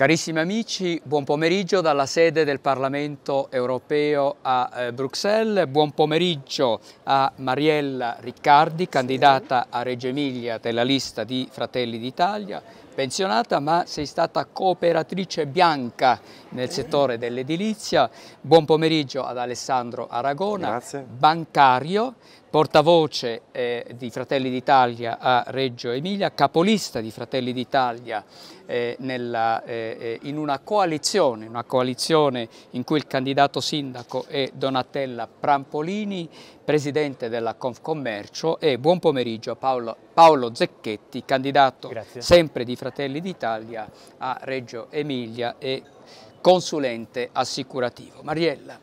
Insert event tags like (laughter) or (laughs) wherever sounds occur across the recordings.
Carissimi amici, buon pomeriggio dalla sede del Parlamento europeo a eh, Bruxelles, buon pomeriggio a Mariella Riccardi, candidata a Reggio Emilia della lista di Fratelli d'Italia, pensionata ma sei stata cooperatrice bianca nel settore dell'edilizia. Buon pomeriggio ad Alessandro Aragona, Grazie. bancario, portavoce eh, di Fratelli d'Italia a Reggio Emilia, capolista di Fratelli d'Italia eh, eh, eh, in una coalizione, una coalizione in cui il candidato sindaco è Donatella Prampolini, presidente della Confcommercio e buon pomeriggio a Paolo, Paolo Zecchetti, candidato Grazie. sempre di Fratelli d'Italia a Reggio Emilia e consulente assicurativo. Mariella,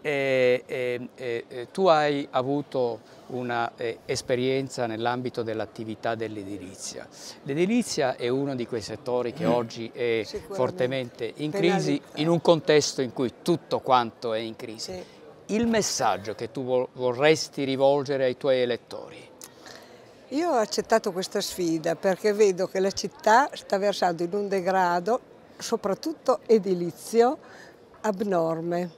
e, e, e, tu hai avuto un'esperienza eh, nell'ambito dell'attività dell'edilizia. L'edilizia è uno di quei settori che mm. oggi è fortemente in crisi in un contesto in cui tutto quanto è in crisi. Sì. Il messaggio che tu vorresti rivolgere ai tuoi elettori? Io ho accettato questa sfida perché vedo che la città sta versando in un degrado, soprattutto edilizio, abnorme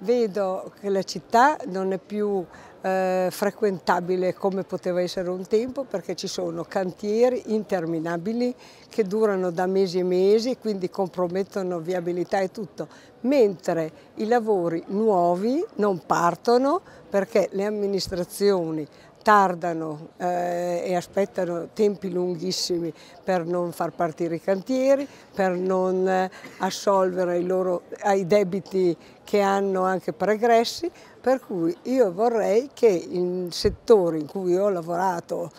vedo che la città non è più eh, frequentabile come poteva essere un tempo perché ci sono cantieri interminabili che durano da mesi e mesi e quindi compromettono viabilità e tutto, mentre i lavori nuovi non partono perché le amministrazioni tardano eh, e aspettano tempi lunghissimi per non far partire i cantieri, per non eh, assolvere loro, ai debiti che hanno anche pregressi, per cui io vorrei che il settore in cui ho lavorato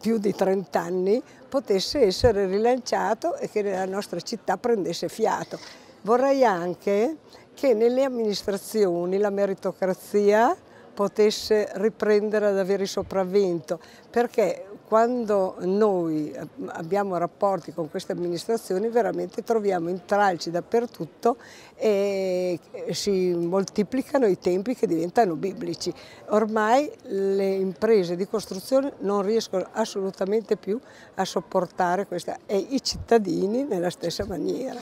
più di 30 anni potesse essere rilanciato e che la nostra città prendesse fiato. Vorrei anche che nelle amministrazioni la meritocrazia potesse riprendere ad avere il sopravvento, perché quando noi eh, abbiamo rapporti con queste amministrazioni veramente troviamo intralci dappertutto e si moltiplicano i tempi che diventano biblici. Ormai le imprese di costruzione non riescono assolutamente più a sopportare questa e i cittadini nella stessa maniera.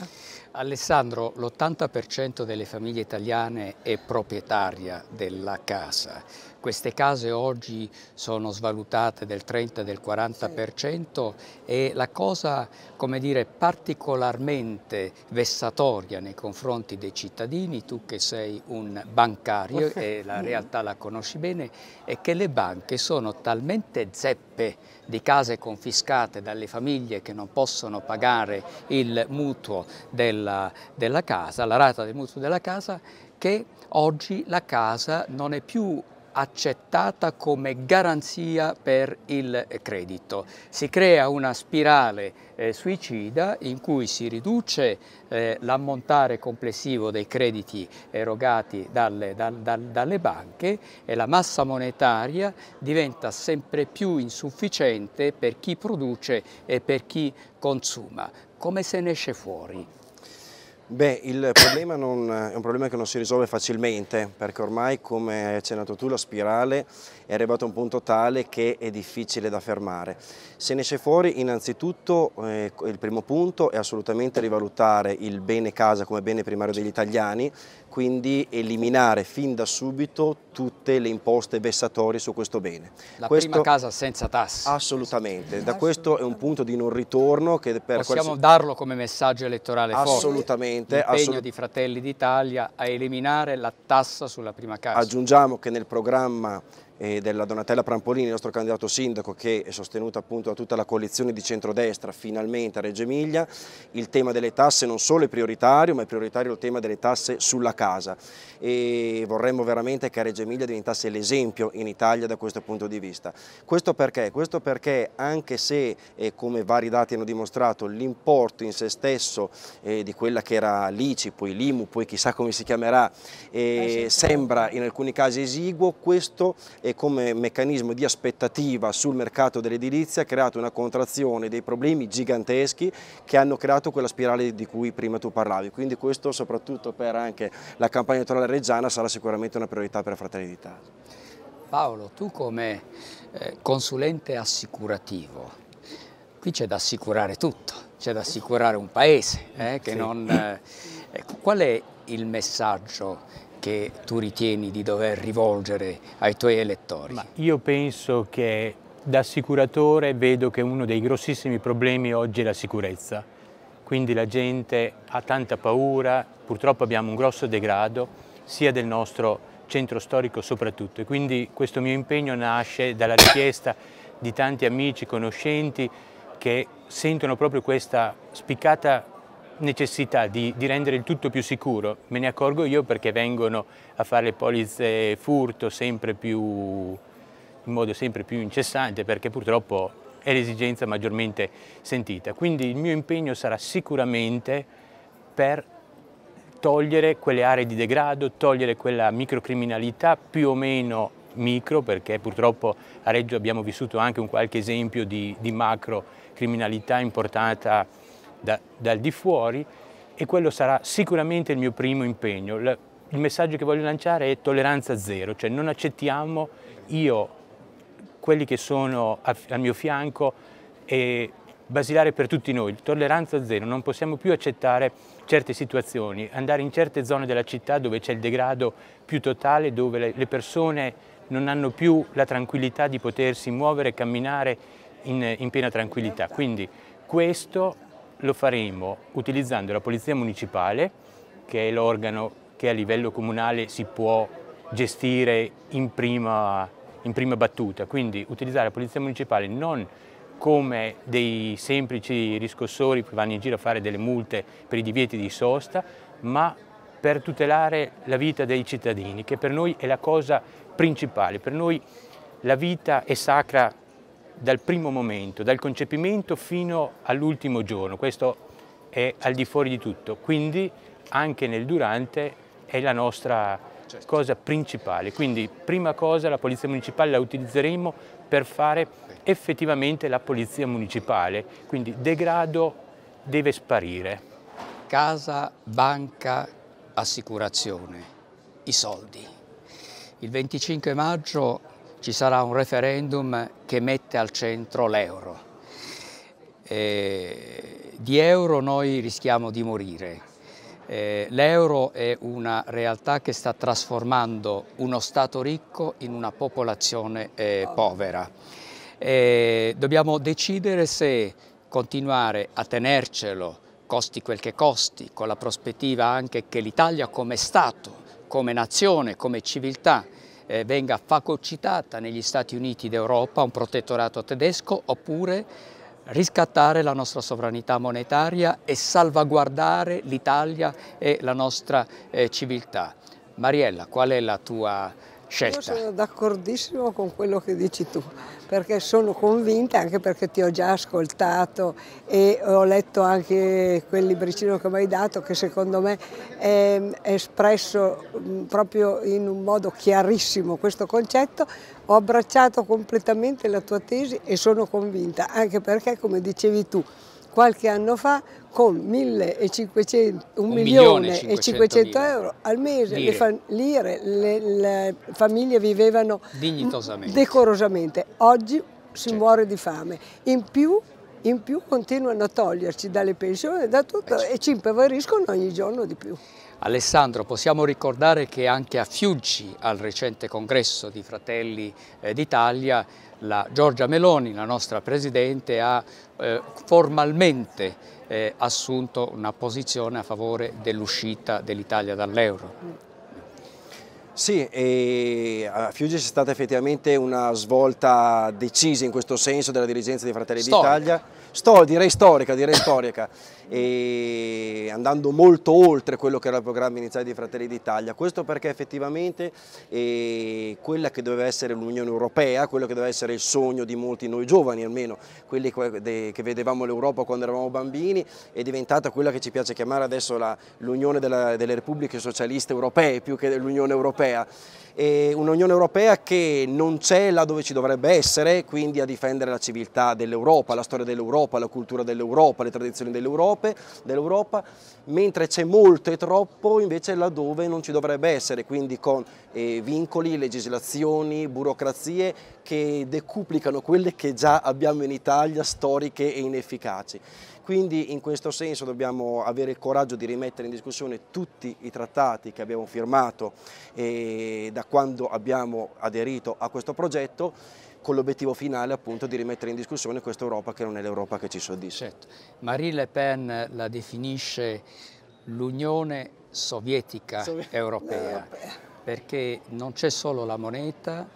Alessandro, l'80% delle famiglie italiane è proprietaria della casa queste case oggi sono svalutate del 30 del 40% e la cosa come dire, particolarmente vessatoria nei confronti dei cittadini, tu che sei un bancario e la mm. realtà la conosci bene, è che le banche sono talmente zeppe di case confiscate dalle famiglie che non possono pagare il mutuo della, della casa, la rata del mutuo della casa, che oggi la casa non è più accettata come garanzia per il credito. Si crea una spirale eh, suicida in cui si riduce eh, l'ammontare complessivo dei crediti erogati dalle, dal, dal, dalle banche e la massa monetaria diventa sempre più insufficiente per chi produce e per chi consuma. Come se ne esce fuori? Beh, il problema non, è un problema che non si risolve facilmente, perché ormai, come hai accennato tu, la spirale è arrivata a un punto tale che è difficile da fermare. Se ne esce fuori, innanzitutto, eh, il primo punto è assolutamente rivalutare il bene casa come bene primario degli italiani, quindi eliminare fin da subito tutte le imposte vessatorie su questo bene. La questo, prima casa senza tasse. Assolutamente, da questo è un punto di non ritorno che per Possiamo quals... darlo come messaggio elettorale assolutamente, forte. L'impegno assolut... di Fratelli d'Italia a eliminare la tassa sulla prima casa. Aggiungiamo che nel programma e della Donatella Prampolini, il nostro candidato sindaco che è sostenuto appunto da tutta la coalizione di centrodestra finalmente a Reggio Emilia, il tema delle tasse non solo è prioritario ma è prioritario il tema delle tasse sulla casa e vorremmo veramente che Reggio Emilia diventasse l'esempio in Italia da questo punto di vista. Questo perché? Questo perché anche se eh, come vari dati hanno dimostrato l'importo in sé stesso eh, di quella che era l'ICI, poi l'IMU, poi chissà come si chiamerà, eh, eh sì. sembra in alcuni casi esiguo, questo è come meccanismo di aspettativa sul mercato dell'edilizia ha creato una contrazione dei problemi giganteschi che hanno creato quella spirale di cui prima tu parlavi. Quindi questo soprattutto per anche la campagna elettorale reggiana sarà sicuramente una priorità per Fratelli d'Italia. Paolo, tu come eh, consulente assicurativo, qui c'è da assicurare tutto, c'è da assicurare un paese. Eh, sì. non, eh, eh, qual è il messaggio che tu ritieni di dover rivolgere ai tuoi elettori? Ma io penso che da assicuratore vedo che uno dei grossissimi problemi oggi è la sicurezza, quindi la gente ha tanta paura, purtroppo abbiamo un grosso degrado sia del nostro centro storico soprattutto e quindi questo mio impegno nasce dalla richiesta di tanti amici, conoscenti che sentono proprio questa spiccata necessità di, di, rendere il tutto più sicuro. Me ne accorgo io perché vengono a fare le polizze furto più, in modo sempre più incessante perché purtroppo è l'esigenza maggiormente sentita. Quindi il mio impegno sarà sicuramente per togliere quelle aree di degrado, togliere quella microcriminalità più o meno micro perché purtroppo a Reggio abbiamo vissuto anche un qualche esempio di, di macro criminalità importata da, dal di fuori e quello sarà sicuramente il mio primo impegno. il messaggio che voglio lanciare è tolleranza zero, cioè non accettiamo io, quelli che sono al mio fianco e basilare per tutti noi, tolleranza zero, non possiamo più accettare certe situazioni, andare in certe zone della città dove c'è il degrado più totale, dove le persone non hanno più la tranquillità di potersi muovere e camminare in, in piena tranquillità. Quindi questo lo faremo utilizzando la Polizia Municipale, che è l'organo che a livello comunale si può gestire in prima, in prima battuta, quindi utilizzare la Polizia Municipale non come dei semplici riscossori che vanno in giro a fare delle multe per i divieti di sosta, ma per tutelare la vita dei cittadini, che per noi è la cosa principale. Per noi la vita è sacra dal primo momento, dal concepimento fino all'ultimo giorno, questo è al di fuori di tutto, quindi anche nel durante è la nostra certo. cosa principale, quindi prima cosa la Polizia Municipale la utilizzeremo per fare effettivamente la Polizia Municipale, quindi degrado deve sparire. Casa, banca, assicurazione, i soldi. Il 25 maggio ci sarà un referendum che mette al centro l'euro. Eh, di euro noi rischiamo di morire. Eh, l'euro è una realtà che sta trasformando uno Stato ricco in una popolazione eh, povera. dobbiamo decidere se continuare a tenercelo, costi quel che costi, con la prospettiva anche che l'Italia come Stato, come nazione, come civiltà eh, venga fagocitata negli Stati Uniti d'Europa, un protettorato tedesco, oppure riscattare la nostra sovranità monetaria e salvaguardare l'Italia e la nostra eh, civiltà. Mariella, qual è la tua scelta. Io sono d'accordissimo con quello che dici tu, perché sono convinta, anche perché ti ho già ascoltato e ho letto anche quel libricino che mi hai dato, che secondo me è espresso mm, proprio in un modo chiarissimo questo concetto, ho abbracciato completamente la tua tesi e sono convinta, anche perché come dicevi tu, qualche anno fa con 1.500, euro al mese. Lire, le, fa, lire, le, le famiglie vivevano decorosamente. Oggi si certo. muore di fame. In più, in più continuano a toglierci dalle pensioni, e da tutto, eh, certo. e ci impoveriscono ogni giorno di più. Alessandro, possiamo ricordare che anche a Fiuggi, al recente congresso di Fratelli eh, d'Italia, la Giorgia Meloni, la nostra Presidente, ha eh, formalmente eh, assunto una posizione a favore dell'uscita dell'Italia dall'euro. Sì, a Fiuggi c'è stata effettivamente una svolta decisa in questo senso della dirigenza dei Fratelli d'Italia. Stor direi storica, direi storica, e andando molto oltre quello che era il programma iniziale dei Fratelli d'Italia. Questo perché effettivamente quella che doveva essere l'Unione Europea, quello che doveva essere il sogno di molti noi giovani almeno, quelli che vedevamo l'Europa quando eravamo bambini, è diventata quella che ci piace chiamare adesso l'Unione delle Repubbliche Socialiste Europee, più che l'Unione Europea europea. un'Unione Europea che non c'è là dove ci dovrebbe essere, quindi a difendere la civiltà dell'Europa, la storia dell'Europa, la cultura dell'Europa, le tradizioni dell'Europa, dell mentre c'è molto e troppo invece laddove non ci dovrebbe essere, quindi con eh, vincoli, legislazioni, burocrazie che decuplicano quelle che già abbiamo in Italia, storiche e inefficaci. Quindi in questo senso dobbiamo avere il coraggio di rimettere in discussione tutti i trattati che abbiamo firmato eh, da da quando abbiamo aderito a questo progetto con l'obiettivo finale appunto di rimettere in discussione questa Europa che non è l'Europa che ci soddisfa. Certo. Marie Le Pen la definisce l'Unione Sovietica Sovi europea, europea, eh, perché non c'è solo la moneta,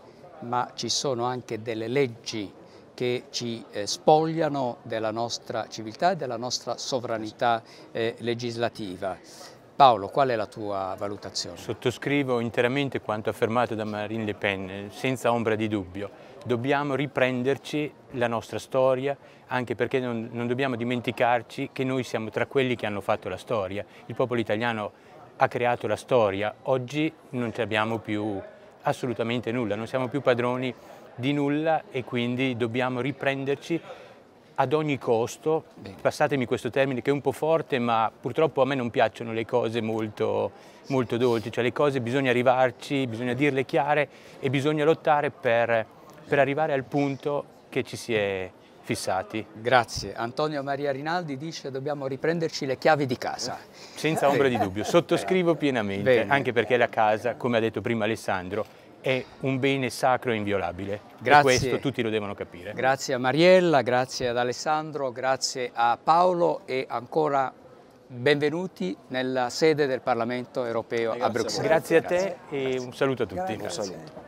ma ci sono anche delle leggi che ci eh, spogliano della nostra civiltà e della nostra sovranità eh, legislativa. Paolo, qual è la tua valutazione? Sottoscrivo interamente quanto affermato da Marine Le Pen, senza ombra di dubbio. Dobbiamo riprenderci la nostra storia, anche perché non, non dobbiamo dimenticarci che noi siamo tra quelli che hanno fatto la storia. Il popolo italiano ha creato la storia, oggi non ci abbiamo più assolutamente nulla, non siamo più padroni di nulla e quindi dobbiamo riprenderci ad ogni costo, passatemi questo termine che è un po' forte, ma purtroppo a me non piacciono le cose molto, molto dolci, cioè le cose bisogna arrivarci, bisogna dirle chiare e bisogna lottare per, per arrivare al punto che ci si è fissati. Grazie. Antonio Maria Rinaldi dice dobbiamo riprenderci le chiavi di casa. Senza ombra di dubbio, (laughs) sottoscrivo pienamente, Bene. anche perché la casa, come ha detto prima Alessandro, è un bene sacro e inviolabile. Grazie. E questo tutti lo devono capire. Grazie a Mariella, grazie ad Alessandro, grazie a Paolo e ancora benvenuti nella sede del Parlamento europeo grazie a Bruxelles. Grazie a te grazie. e grazie. un saluto a tutti.